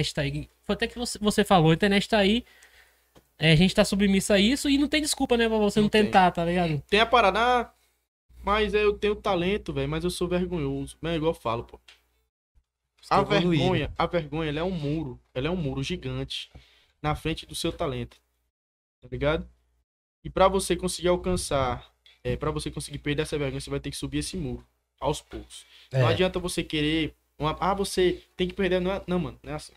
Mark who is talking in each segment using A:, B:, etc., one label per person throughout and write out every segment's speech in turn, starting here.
A: internet tá aí. Foi até que você, você falou, a internet tá aí. É, a gente tá submisso a isso e não tem desculpa, né, pra você não, não tentar, tá ligado? Tem a Paraná, ah, mas eu tenho talento, velho, mas eu sou vergonhoso. É igual eu falo, pô. a vergonha, a vergonha, ela é um muro. Ela é um muro gigante na frente do seu talento. Tá ligado? E para você conseguir alcançar, é, para você conseguir perder essa vergonha, você vai ter que subir esse muro aos poucos. É. Não adianta você querer uma, ah, você tem que perder, não, é, não mano, não é assim.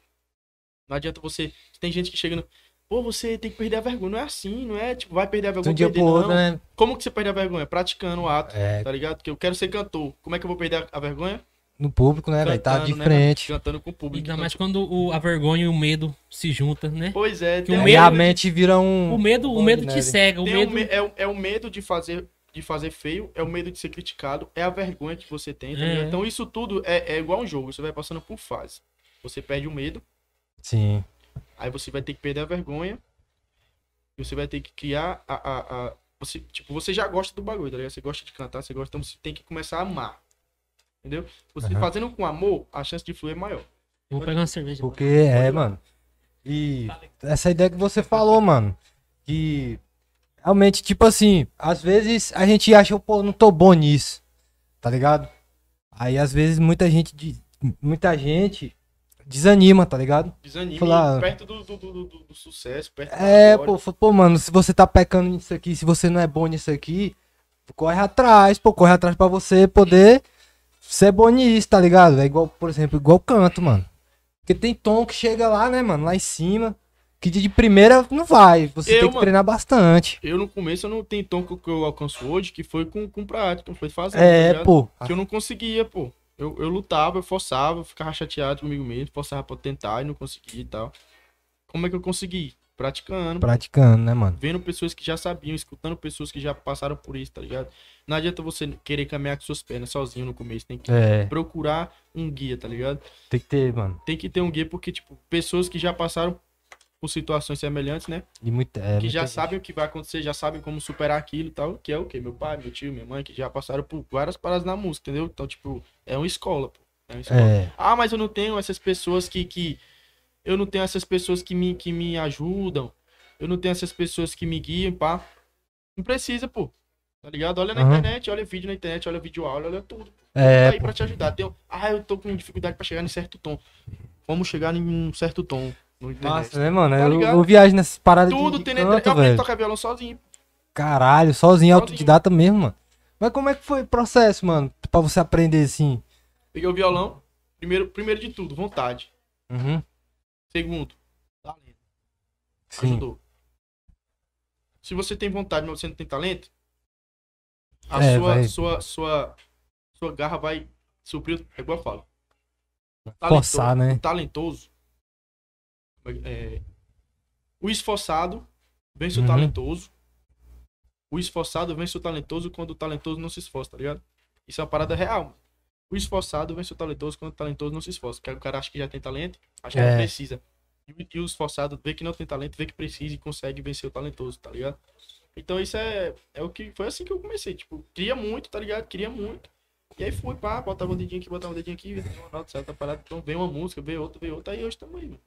A: Não adianta você. Tem gente que chega no. Pô, você tem que perder a vergonha. Não é assim, não é tipo, vai perder a vergonha. Um dia perder, pro outro, né? Como que você perde a vergonha? Praticando o ato, é... tá ligado? Que eu quero ser cantor. Como é que eu vou perder a, vergonha? No público, né, velho? Tá de né, frente. Cantando com o público. Ainda mais quando o, a vergonha e o medo se juntam, né? Pois é. Que o medo, a mente vira um... O medo, o medo te cega. O medo... Um, é, é o medo de fazer de fazer feio, é o medo de ser criticado, é a vergonha que você tem. Tá é. Então isso tudo é, é igual um jogo, você vai passando por fase. Você perde o medo, Sim. Aí você vai ter que perder a vergonha. E você vai ter que criar a, a, a. você, tipo, você já gosta do bagulho, tá ligado? Você gosta de cantar, você gosta. Então você tem que começar a amar. Entendeu? Você uhum. fazendo com amor, a chance de fluir é maior. vou pegar uma cerveja. Porque
B: é, mano. E tá essa ideia que você falou, mano. Que realmente, tipo assim, às vezes a gente acha, pô, não tô bom nisso. Tá ligado? Aí às vezes muita gente. Muita gente desanima, tá ligado? Desanima Fala, perto
A: do, do, do, do, sucesso, perto É, pô,
B: pô, mano, se você tá pecando nisso aqui, se você não é bom nisso aqui, corre atrás, pô, corre atrás pra você poder ser bom nisso, tá ligado? É igual, por exemplo, igual canto, mano. Porque tem tom que chega lá, né, mano, lá em cima. Que de primeira não vai, você eu, tem que mano, treinar bastante.
A: Eu no começo eu não tenho tom que eu, que eu alcanço hoje, que foi com, com prática, foi fazendo. É, tá pô. Que eu não conseguia, pô. Eu, eu lutava, eu forçava, eu ficava chateado comigo mesmo, forçava pra tentar e não conseguia e tal. Como é que eu consegui? Praticando. Praticando, né, mano? Vendo pessoas que já sabiam, escutando pessoas que já passaram por isso, tá ligado? Não adianta você querer caminhar com suas pernas sozinho no começo. Tem que é. procurar um guia, tá ligado? Tem que ter, mano. Tem que ter um guia, porque, tipo, pessoas que já passaram por situações semelhantes, né? E muito, é, que já gente. sabem o que vai acontecer, já sabem como superar aquilo e tal, que é o que Meu pai, meu tio, minha mãe, que já passaram por várias paradas na música, entendeu? Então, tipo, é uma escola, pô. É uma escola. É. Ah, mas eu não tenho essas pessoas que, que. Eu não tenho essas pessoas que me, que me ajudam. Eu não tenho essas pessoas que me guiam, pá. Não precisa, pô. Tá ligado? Olha na uhum. internet, olha vídeo na internet, olha vídeo aula, olha tudo. É. Tá aí pô. pra te ajudar. Tem... Ah, eu tô com dificuldade pra chegar em certo tom. Vamos chegar em um certo tom. Nossa, né, mano? Tá eu, eu,
B: nessas paradas Tudo de, tudo. tem canto, na Eu aprendi a
A: tocar violão sozinho.
B: Caralho, sozinho, sozinho, autodidata mesmo, mano. Mas como é que foi o processo, mano, pra você aprender assim?
A: Peguei o violão, primeiro, primeiro de tudo, vontade. Uhum. Segundo, talento. Sim. Ajudou. Se você tem vontade, mas você não tem talento, a é, sua, vai... sua, sua, sua garra vai suprir, é igual eu falo. Forçar, né? Talentoso, é, o esforçado vence uhum. o talentoso. O esforçado vence o talentoso quando o talentoso não se esforça, tá ligado? Isso é uma parada real. O esforçado vence o talentoso quando o talentoso não se esforça. Porque é o cara acha que já tem talento, acha que é. não precisa. E, o esforçado vê que não tem talento, vê que precisa e consegue vencer o talentoso, tá ligado? Então isso é, é o que. Foi assim que eu comecei. Tipo, queria muito, tá ligado? Queria muito. E aí fui, pá, botava um dedinho aqui, botava um dedinho aqui, uma nota certa parada. Então vem uma música, vem outra, vem outra, aí hoje estamos aí, mano.